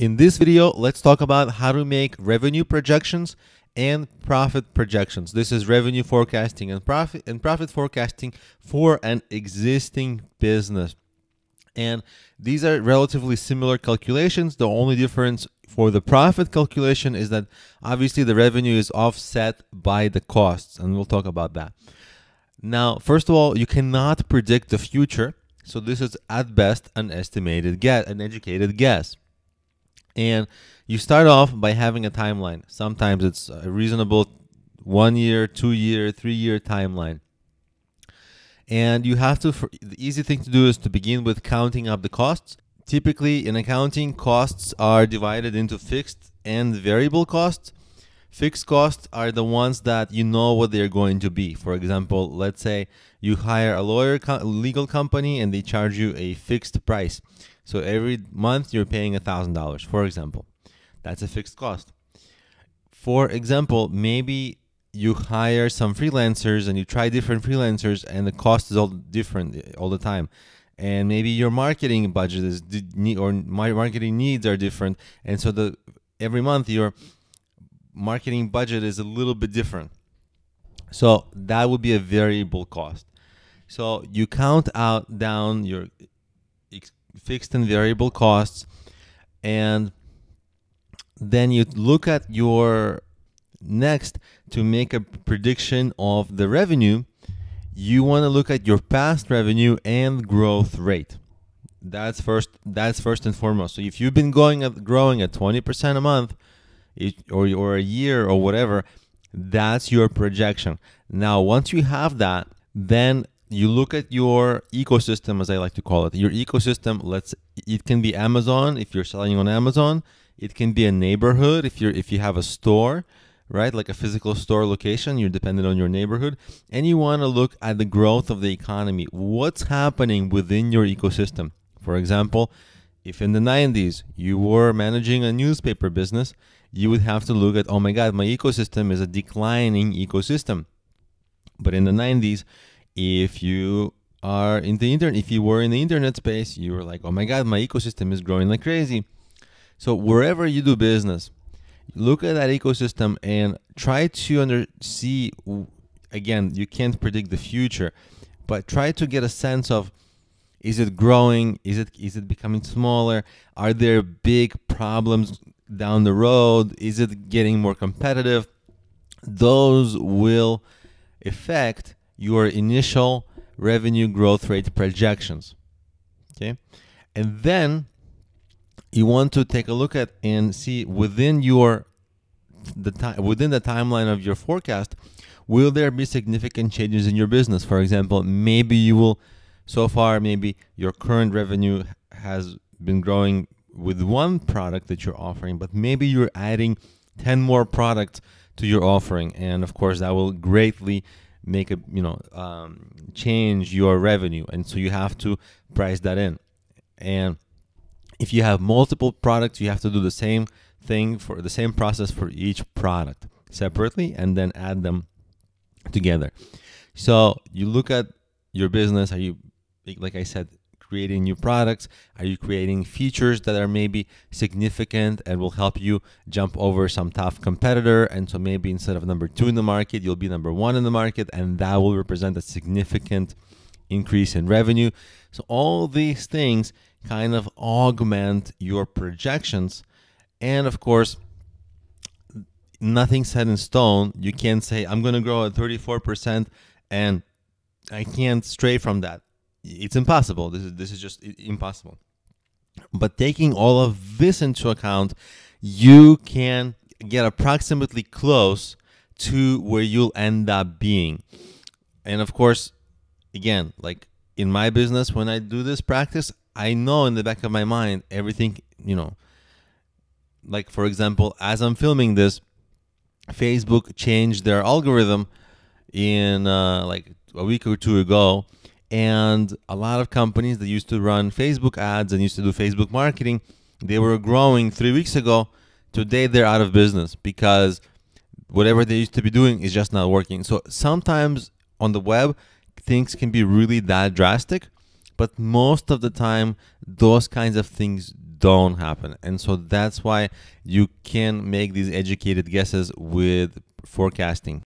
In this video, let's talk about how to make revenue projections and profit projections. This is revenue forecasting and profit and profit forecasting for an existing business. And these are relatively similar calculations. The only difference for the profit calculation is that obviously the revenue is offset by the costs, and we'll talk about that. Now, first of all, you cannot predict the future, so this is at best an estimated guess, an educated guess. And you start off by having a timeline. Sometimes it's a reasonable one year, two year, three year timeline. And you have to, the easy thing to do is to begin with counting up the costs. Typically, in accounting, costs are divided into fixed and variable costs. Fixed costs are the ones that you know what they're going to be. For example, let's say you hire a lawyer co- legal company and they charge you a fixed price. So every month you're paying $1,000, for example. That's a fixed cost. For example, maybe you hire some freelancers and you try different freelancers and the cost is all different eh, all the time. And maybe your marketing budget is or my marketing needs are different and so the every month your marketing budget is a little bit different. So that would be a variable cost. So you count out down your fixed and variable costs and then you look at your next to make a prediction of the revenue you want to look at your past revenue and growth rate that's first that's first and foremost so if you've been going at growing at 20% a month it, or, or a year or whatever that's your projection now once you have that then you look at your ecosystem as i like to call it your ecosystem let's it can be amazon if you're selling on amazon it can be a neighborhood if you're if you have a store right like a physical store location you're dependent on your neighborhood and you want to look at the growth of the economy what's happening within your ecosystem for example if in the 90s you were managing a newspaper business you would have to look at oh my god my ecosystem is a declining ecosystem but in the 90s if you are in the internet, if you were in the internet space, you were like, oh my God, my ecosystem is growing like crazy. So wherever you do business, look at that ecosystem and try to under see. Again, you can't predict the future, but try to get a sense of is it growing? Is it is it becoming smaller? Are there big problems down the road? Is it getting more competitive? Those will affect your initial revenue growth rate projections. Okay. And then you want to take a look at and see within your the time within the timeline of your forecast will there be significant changes in your business for example maybe you will so far maybe your current revenue has been growing with one product that you're offering but maybe you're adding 10 more products to your offering and of course that will greatly make a you know um, change your revenue and so you have to price that in and if you have multiple products you have to do the same thing for the same process for each product separately and then add them together so you look at your business are you like i said creating new products? Are you creating features that are maybe significant and will help you jump over some tough competitor? And so maybe instead of number two in the market, you'll be number one in the market, and that will represent a significant increase in revenue. So all these things kind of augment your projections. And of course, nothing set in stone. You can't say, I'm going to grow at 34% and I can't stray from that it's impossible. This is this is just impossible. But taking all of this into account, you can get approximately close to where you'll end up being. And of course, again, like in my business, when I do this practice, I know in the back of my mind everything, you know, like for example, as I'm filming this, Facebook changed their algorithm in uh, like a week or two ago and a lot of companies that used to run Facebook ads and used to do Facebook marketing, they were growing three weeks ago. Today they're out of business because whatever they used to be doing is just not working. So sometimes on the web, things can be really that drastic, but most of the time, those kinds of things don't happen. And so that's why you can make these educated guesses with forecasting.